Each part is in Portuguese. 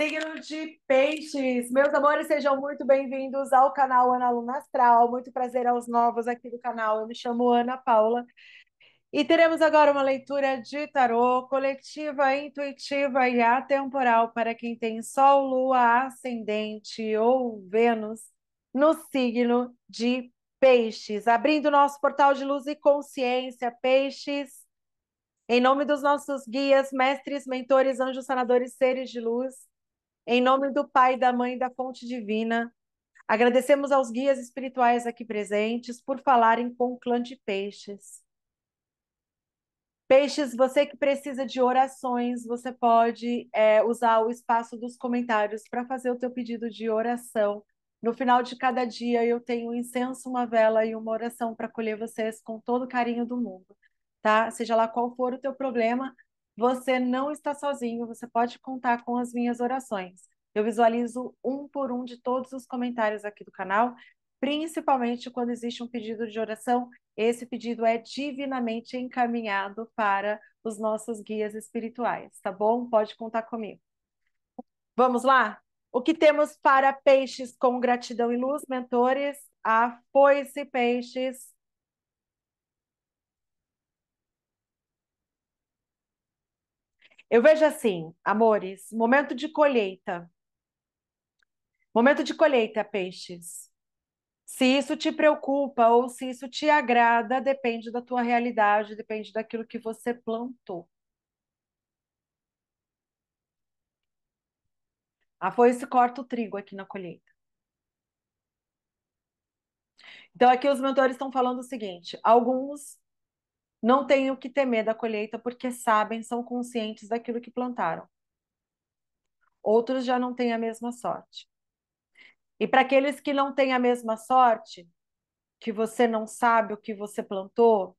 Signo de peixes. Meus amores, sejam muito bem-vindos ao canal Ana Luna Astral. Muito prazer aos novos aqui do canal. Eu me chamo Ana Paula. E teremos agora uma leitura de tarô coletiva, intuitiva e atemporal para quem tem Sol, Lua, Ascendente ou Vênus no signo de peixes. Abrindo nosso portal de luz e consciência, peixes. Em nome dos nossos guias, mestres, mentores, anjos sanadores, seres de luz, em nome do Pai, da Mãe, da Fonte Divina, agradecemos aos guias espirituais aqui presentes por falarem com o clã de peixes. Peixes, você que precisa de orações, você pode é, usar o espaço dos comentários para fazer o teu pedido de oração. No final de cada dia eu tenho um incenso, uma vela e uma oração para acolher vocês com todo o carinho do mundo, tá? Seja lá qual for o teu problema, você não está sozinho, você pode contar com as minhas orações. Eu visualizo um por um de todos os comentários aqui do canal, principalmente quando existe um pedido de oração. Esse pedido é divinamente encaminhado para os nossos guias espirituais, tá bom? Pode contar comigo. Vamos lá? O que temos para peixes com gratidão e luz, mentores? A Foice Peixes Eu vejo assim, amores, momento de colheita. Momento de colheita, peixes. Se isso te preocupa ou se isso te agrada, depende da tua realidade, depende daquilo que você plantou. A ah, foice corta o trigo aqui na colheita. Então, aqui os mentores estão falando o seguinte: alguns não têm o que temer da colheita porque sabem, são conscientes daquilo que plantaram. Outros já não têm a mesma sorte. E para aqueles que não têm a mesma sorte, que você não sabe o que você plantou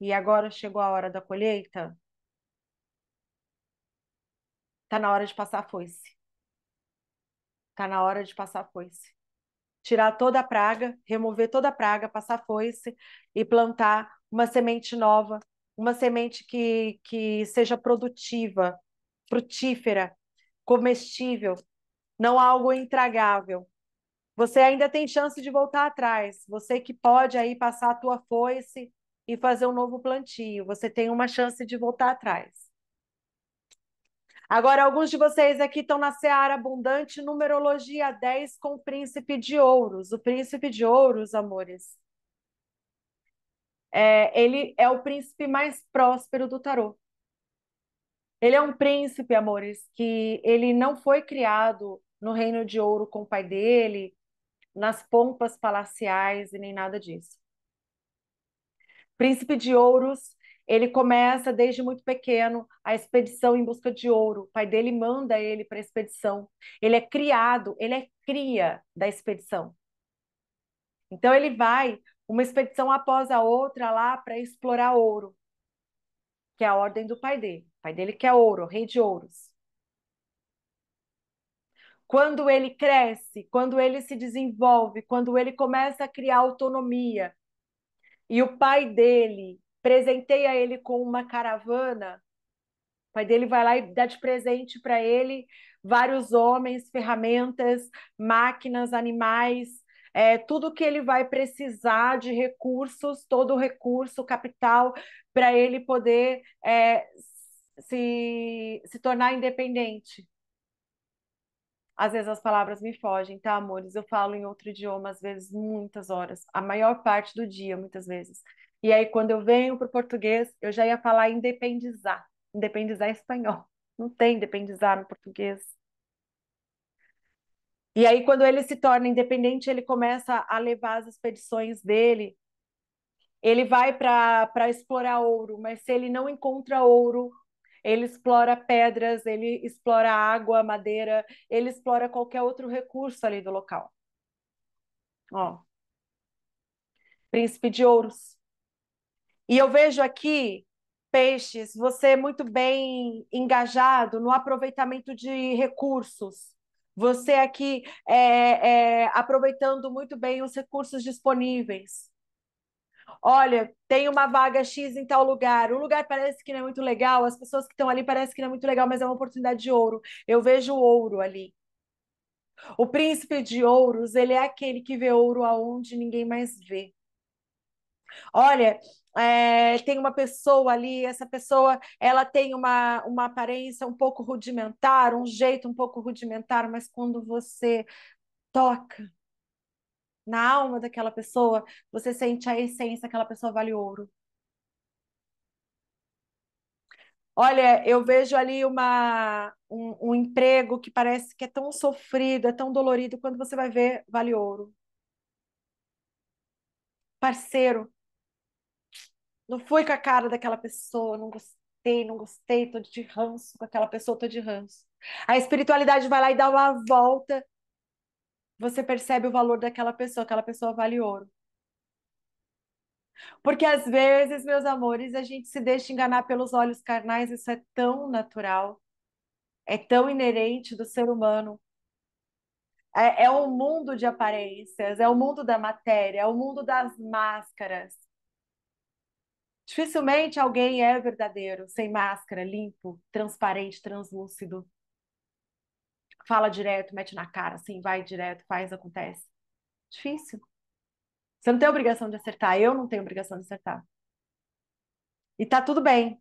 e agora chegou a hora da colheita, tá na hora de passar a foice. Tá na hora de passar a foice. Tirar toda a praga, remover toda a praga, passar a foice e plantar uma semente nova, uma semente que, que seja produtiva, frutífera, comestível, não algo intragável. Você ainda tem chance de voltar atrás. Você que pode aí passar a tua foice e fazer um novo plantio. Você tem uma chance de voltar atrás. Agora, alguns de vocês aqui estão na Seara Abundante, numerologia 10 com o príncipe de ouros. O príncipe de ouros, amores, é, ele é o príncipe mais próspero do tarô. Ele é um príncipe, amores, que ele não foi criado no reino de ouro com o pai dele, nas pompas palaciais e nem nada disso. Príncipe de Ouros, ele começa desde muito pequeno a expedição em busca de ouro. O pai dele manda ele para a expedição. Ele é criado, ele é cria da expedição. Então ele vai uma expedição após a outra lá para explorar ouro, que é a ordem do pai dele. O pai dele quer ouro, rei de ouros. Quando ele cresce, quando ele se desenvolve, quando ele começa a criar autonomia, e o pai dele presenteia ele com uma caravana, o pai dele vai lá e dá de presente para ele vários homens, ferramentas, máquinas, animais, é, tudo que ele vai precisar de recursos, todo o recurso, capital, para ele poder é, se, se tornar independente. Às vezes as palavras me fogem, tá, amores? Eu falo em outro idioma, às vezes, muitas horas, a maior parte do dia, muitas vezes. E aí, quando eu venho para o português, eu já ia falar independizar, independizar espanhol. Não tem independizar no português. E aí, quando ele se torna independente, ele começa a levar as expedições dele. Ele vai para explorar ouro, mas se ele não encontra ouro, ele explora pedras, ele explora água, madeira, ele explora qualquer outro recurso ali do local. Ó, príncipe de ouros. E eu vejo aqui, peixes, você é muito bem engajado no aproveitamento de recursos você aqui é, é, aproveitando muito bem os recursos disponíveis. Olha, tem uma vaga X em tal lugar. O lugar parece que não é muito legal, as pessoas que estão ali parecem que não é muito legal, mas é uma oportunidade de ouro. Eu vejo ouro ali. O príncipe de ouros, ele é aquele que vê ouro aonde ninguém mais vê. Olha, é, tem uma pessoa ali, essa pessoa ela tem uma, uma aparência um pouco rudimentar, um jeito um pouco rudimentar, mas quando você toca na alma daquela pessoa, você sente a essência, aquela pessoa vale ouro. Olha, eu vejo ali uma, um, um emprego que parece que é tão sofrido, é tão dolorido, quando você vai ver, vale ouro. Parceiro, não fui com a cara daquela pessoa, não gostei, não gostei, tô de ranço com aquela pessoa, tô de ranço. A espiritualidade vai lá e dá uma volta. Você percebe o valor daquela pessoa, aquela pessoa vale ouro. Porque às vezes, meus amores, a gente se deixa enganar pelos olhos carnais, isso é tão natural, é tão inerente do ser humano. É, é o mundo de aparências, é o mundo da matéria, é o mundo das máscaras. Dificilmente alguém é verdadeiro, sem máscara, limpo, transparente, translúcido. Fala direto, mete na cara, assim, vai direto, faz, acontece. Difícil. Você não tem obrigação de acertar, eu não tenho obrigação de acertar. E tá tudo bem.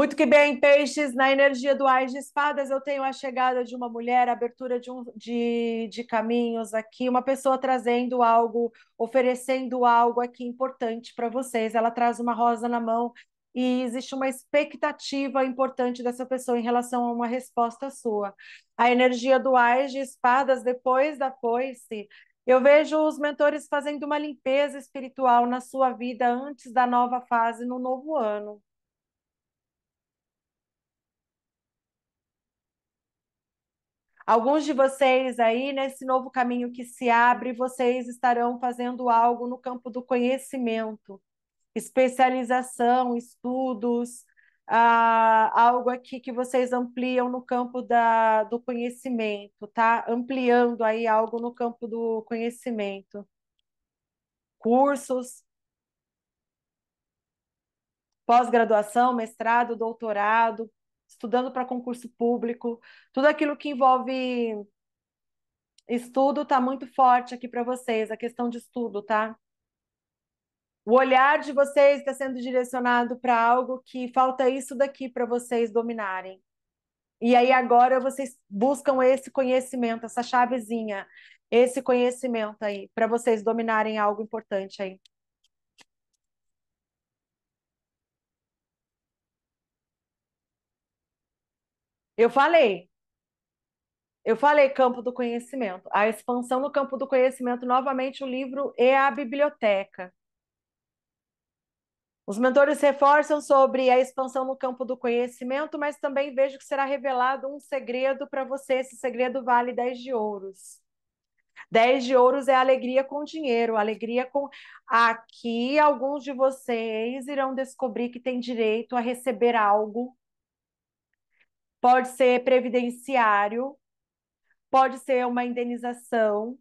Muito que bem, peixes. Na energia do Ais de Espadas, eu tenho a chegada de uma mulher, abertura de, um, de, de caminhos aqui, uma pessoa trazendo algo, oferecendo algo aqui importante para vocês. Ela traz uma rosa na mão e existe uma expectativa importante dessa pessoa em relação a uma resposta sua. A energia do Ais de Espadas, depois da foice, eu vejo os mentores fazendo uma limpeza espiritual na sua vida antes da nova fase, no novo ano. Alguns de vocês aí, nesse novo caminho que se abre, vocês estarão fazendo algo no campo do conhecimento, especialização, estudos, ah, algo aqui que vocês ampliam no campo da, do conhecimento, tá? Ampliando aí algo no campo do conhecimento. Cursos, pós-graduação, mestrado, doutorado, estudando para concurso público, tudo aquilo que envolve estudo está muito forte aqui para vocês, a questão de estudo, tá? O olhar de vocês está sendo direcionado para algo que falta isso daqui para vocês dominarem. E aí agora vocês buscam esse conhecimento, essa chavezinha, esse conhecimento aí, para vocês dominarem algo importante aí. Eu falei. Eu falei campo do conhecimento. A expansão no campo do conhecimento, novamente, o livro e a biblioteca. Os mentores reforçam sobre a expansão no campo do conhecimento, mas também vejo que será revelado um segredo para você. Esse segredo vale 10 de ouros. 10 de ouros é alegria com dinheiro, alegria com. Aqui, alguns de vocês irão descobrir que têm direito a receber algo pode ser previdenciário, pode ser uma indenização,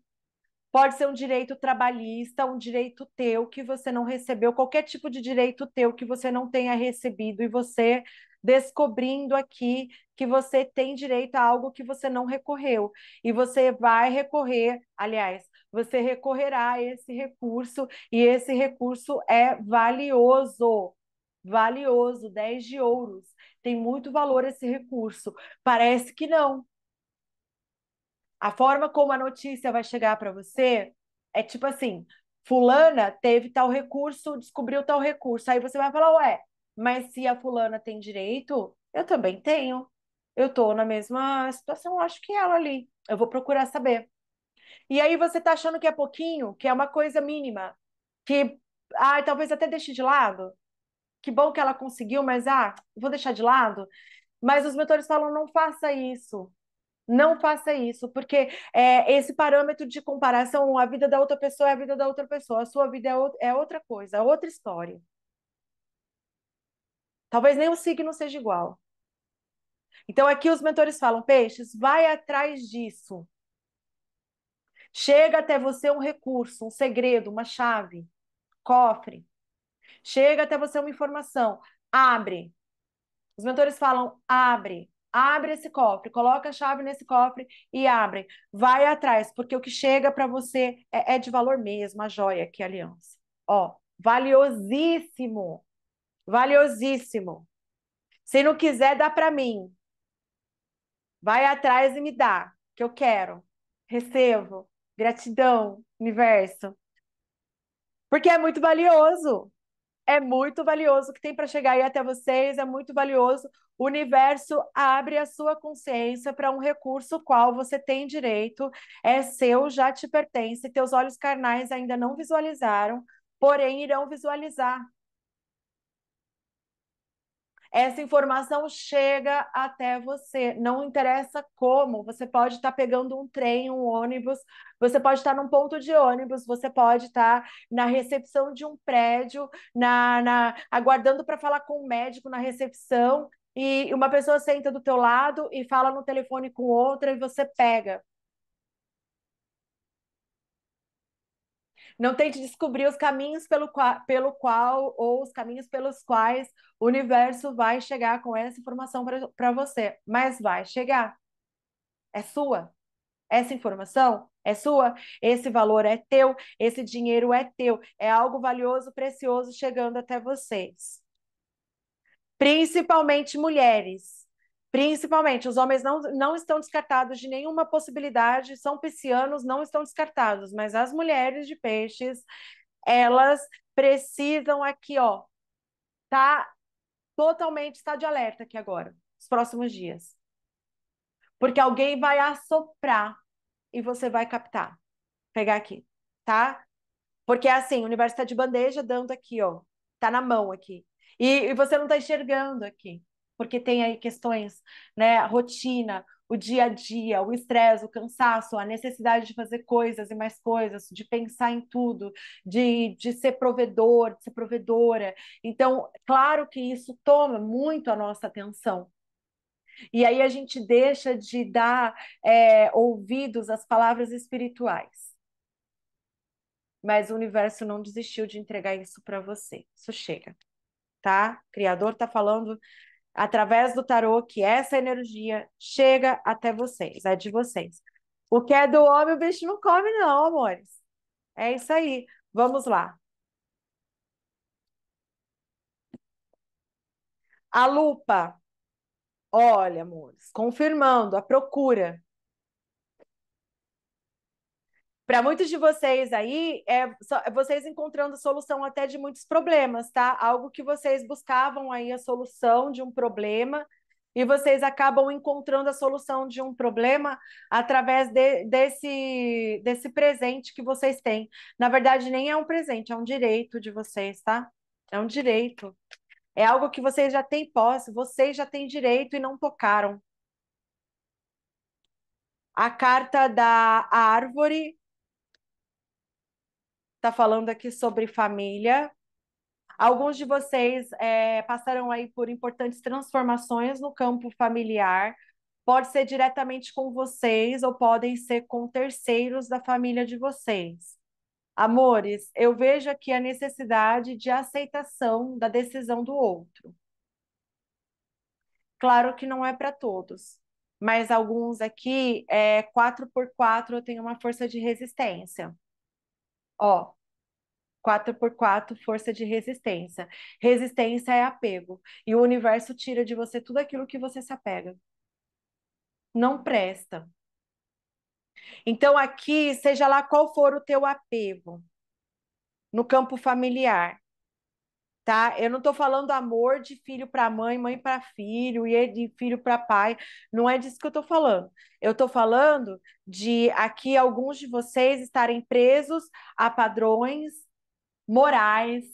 pode ser um direito trabalhista, um direito teu que você não recebeu, qualquer tipo de direito teu que você não tenha recebido e você descobrindo aqui que você tem direito a algo que você não recorreu e você vai recorrer, aliás, você recorrerá a esse recurso e esse recurso é valioso, valioso, 10 de ouros tem muito valor esse recurso. Parece que não. A forma como a notícia vai chegar para você é tipo assim: fulana teve tal recurso, descobriu tal recurso. Aí você vai falar, ué, mas se a fulana tem direito, eu também tenho. Eu estou na mesma situação, acho que ela ali. Eu vou procurar saber. E aí você está achando que é pouquinho, que é uma coisa mínima, que ah, talvez até deixe de lado que bom que ela conseguiu, mas ah, vou deixar de lado. Mas os mentores falam: não faça isso. Não faça isso, porque é, esse parâmetro de comparação, a vida da outra pessoa é a vida da outra pessoa, a sua vida é, o, é outra coisa, é outra história. Talvez nem o signo seja igual. Então aqui os mentores falam: peixes, vai atrás disso. Chega até você um recurso, um segredo, uma chave, cofre, Chega até você uma informação, abre. Os mentores falam, abre, abre esse cofre, coloca a chave nesse cofre e abre. Vai atrás, porque o que chega para você é, é, de valor mesmo, a joia que é a aliança. Ó, valiosíssimo, valiosíssimo. Se não quiser, dá para mim. Vai atrás e me dá, que eu quero. Recebo. Gratidão, universo. Porque é muito valioso é muito valioso o que tem para chegar aí até vocês, é muito valioso. O universo abre a sua consciência para um recurso qual você tem direito, é seu, já te pertence, teus olhos carnais ainda não visualizaram, porém irão visualizar essa informação chega até você. Não interessa como, você pode estar tá pegando um trem, um ônibus, você pode estar tá num ponto de ônibus, você pode estar tá na recepção de um prédio, na, na aguardando para falar com o um médico na recepção, e uma pessoa senta do teu lado e fala no telefone com outra e você pega. Não tente descobrir os caminhos pelo qual, pelo qual ou os caminhos pelos quais o universo vai chegar com essa informação para você, mas vai chegar. É sua. Essa informação é sua, esse valor é teu, esse dinheiro é teu, é algo valioso, precioso chegando até vocês. Principalmente mulheres. Principalmente, os homens não, não estão descartados de nenhuma possibilidade, são piscianos, não estão descartados, mas as mulheres de peixes, elas precisam aqui, ó, tá totalmente está de alerta aqui agora, os próximos dias. Porque alguém vai assoprar e você vai captar. Pegar aqui, tá? Porque é assim, o universo está de bandeja dando aqui, ó. Tá na mão aqui. E, e você não está enxergando aqui porque tem aí questões, né, a rotina, o dia a dia, o estresse, o cansaço, a necessidade de fazer coisas e mais coisas, de pensar em tudo, de, de ser provedor, de ser provedora. Então, claro que isso toma muito a nossa atenção. E aí a gente deixa de dar é, ouvidos às palavras espirituais. Mas o universo não desistiu de entregar isso para você. Isso chega, tá? O Criador está falando através do tarô, que essa energia chega até vocês, é de vocês. O que é do homem, o bicho não come, não, amores. É isso aí. Vamos lá. A lupa. Olha, amores, confirmando a procura. Para muitos de vocês aí, é, só, é vocês encontrando solução até de muitos problemas, tá? Algo que vocês buscavam aí a solução de um problema e vocês acabam encontrando a solução de um problema através de, desse, desse presente que vocês têm. Na verdade, nem é um presente, é um direito de vocês, tá? É um direito. É algo que vocês já têm posse, vocês já têm direito e não tocaram. A carta da árvore está falando aqui sobre família. Alguns de vocês é, passaram aí por importantes transformações no campo familiar. Pode ser diretamente com vocês ou podem ser com terceiros da família de vocês. Amores, eu vejo aqui a necessidade de aceitação da decisão do outro. Claro que não é para todos, mas alguns aqui, é, 4x4, eu tenho uma força de resistência. Ó, 4x4, força de resistência. Resistência é apego. E o universo tira de você tudo aquilo que você se apega. Não presta. Então, aqui, seja lá qual for o teu apego, no campo familiar, tá? Eu não estou falando amor de filho para mãe, mãe para filho e é de filho para pai. Não é disso que eu estou falando. Eu estou falando de aqui alguns de vocês estarem presos a padrões morais,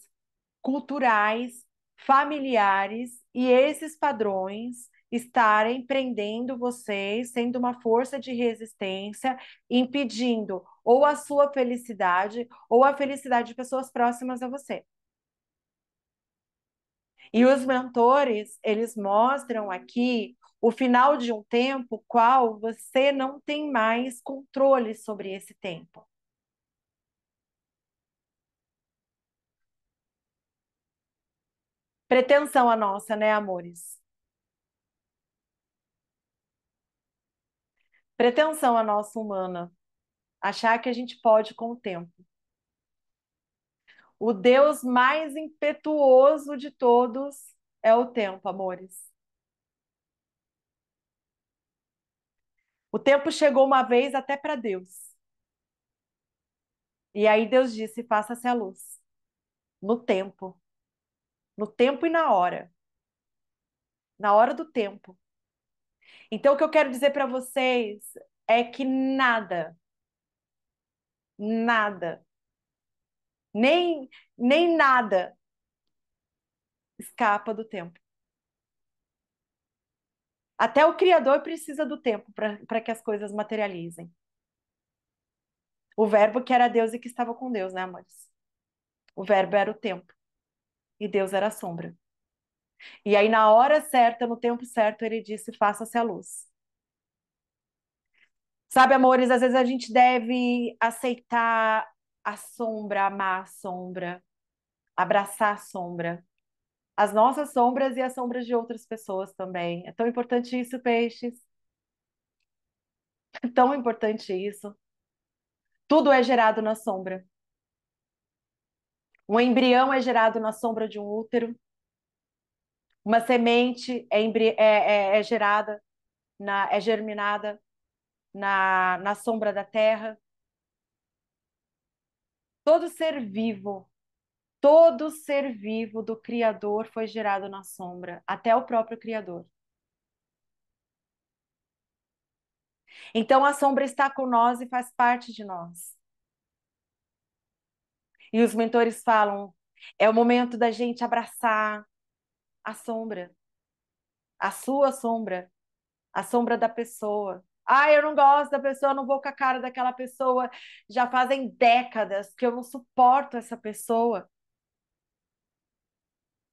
culturais, familiares e esses padrões estarem prendendo vocês, sendo uma força de resistência, impedindo ou a sua felicidade ou a felicidade de pessoas próximas a você. E os mentores, eles mostram aqui o final de um tempo qual você não tem mais controle sobre esse tempo. pretensão a nossa, né, amores? Pretensão a nossa humana. Achar que a gente pode com o tempo. O Deus mais impetuoso de todos é o tempo, amores. O tempo chegou uma vez até para Deus. E aí Deus disse: faça-se a luz. No tempo no tempo e na hora. Na hora do tempo. Então, o que eu quero dizer para vocês é que nada, nada, nem, nem nada escapa do tempo. Até o Criador precisa do tempo para que as coisas materializem. O verbo que era Deus e que estava com Deus, né, amores? O verbo era o tempo e Deus era a sombra. E aí, na hora certa, no tempo certo, ele disse: faça-se a luz. Sabe, amores, às vezes a gente deve aceitar a sombra, amar a sombra, abraçar a sombra. As nossas sombras e as sombras de outras pessoas também. É tão importante isso, peixes. É tão importante isso. Tudo é gerado na sombra. Um embrião é gerado na sombra de um útero. Uma semente é, embri... é, é, é gerada, na... é germinada na, na sombra da terra. Todo ser vivo, todo ser vivo do Criador foi gerado na sombra, até o próprio Criador. Então a sombra está com nós e faz parte de nós. E os mentores falam: é o momento da gente abraçar a sombra, a sua sombra, a sombra da pessoa. Ah, eu não gosto da pessoa, não vou com a cara daquela pessoa. Já fazem décadas que eu não suporto essa pessoa.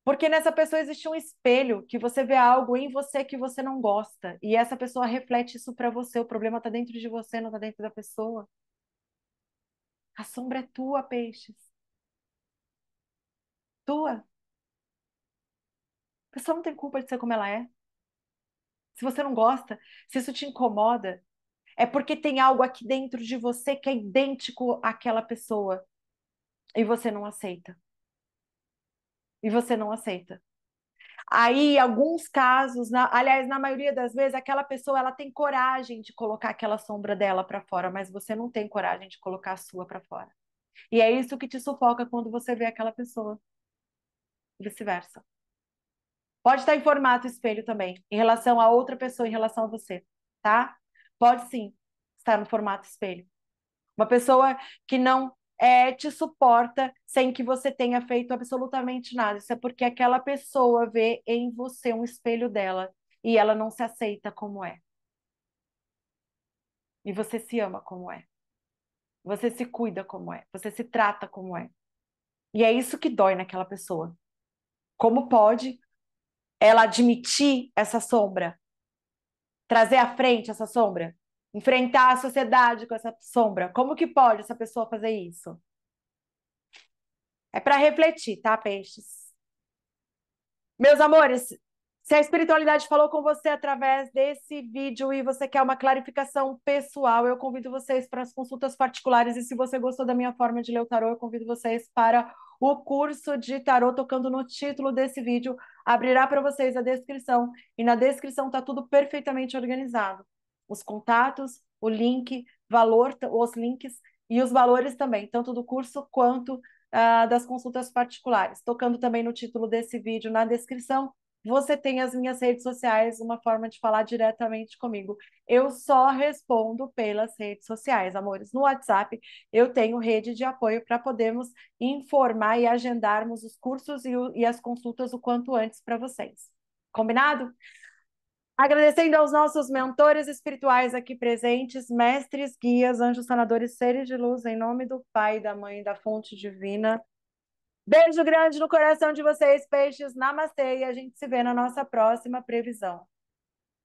Porque nessa pessoa existe um espelho que você vê algo em você que você não gosta e essa pessoa reflete isso para você. O problema está dentro de você, não está dentro da pessoa. A sombra é tua, peixes tua. A pessoa não tem culpa de ser como ela é. Se você não gosta, se isso te incomoda, é porque tem algo aqui dentro de você que é idêntico àquela pessoa e você não aceita. E você não aceita. Aí, alguns casos, na, aliás, na maioria das vezes, aquela pessoa ela tem coragem de colocar aquela sombra dela para fora, mas você não tem coragem de colocar a sua para fora. E é isso que te sufoca quando você vê aquela pessoa vice-versa. Pode estar em formato espelho também, em relação a outra pessoa, em relação a você, tá? Pode sim estar no formato espelho. Uma pessoa que não é, te suporta sem que você tenha feito absolutamente nada. Isso é porque aquela pessoa vê em você um espelho dela e ela não se aceita como é. E você se ama como é. Você se cuida como é. Você se trata como é. E é isso que dói naquela pessoa. Como pode ela admitir essa sombra? Trazer à frente essa sombra? Enfrentar a sociedade com essa sombra? Como que pode essa pessoa fazer isso? É para refletir, tá, peixes? Meus amores, se a espiritualidade falou com você através desse vídeo e você quer uma clarificação pessoal, eu convido vocês para as consultas particulares. E se você gostou da minha forma de ler o tarô, eu convido vocês para o curso de tarot tocando no título desse vídeo abrirá para vocês a descrição e na descrição está tudo perfeitamente organizado. Os contatos, o link, valor, os links e os valores também, tanto do curso quanto uh, das consultas particulares. Tocando também no título desse vídeo na descrição, você tem as minhas redes sociais, uma forma de falar diretamente comigo. Eu só respondo pelas redes sociais, amores. No WhatsApp, eu tenho rede de apoio para podermos informar e agendarmos os cursos e, o, e as consultas o quanto antes para vocês. Combinado? Agradecendo aos nossos mentores espirituais aqui presentes, mestres, guias, anjos sanadores, seres de luz, em nome do Pai, da Mãe, da Fonte Divina. Beijo grande no coração de vocês, peixes. Namastê. E a gente se vê na nossa próxima previsão.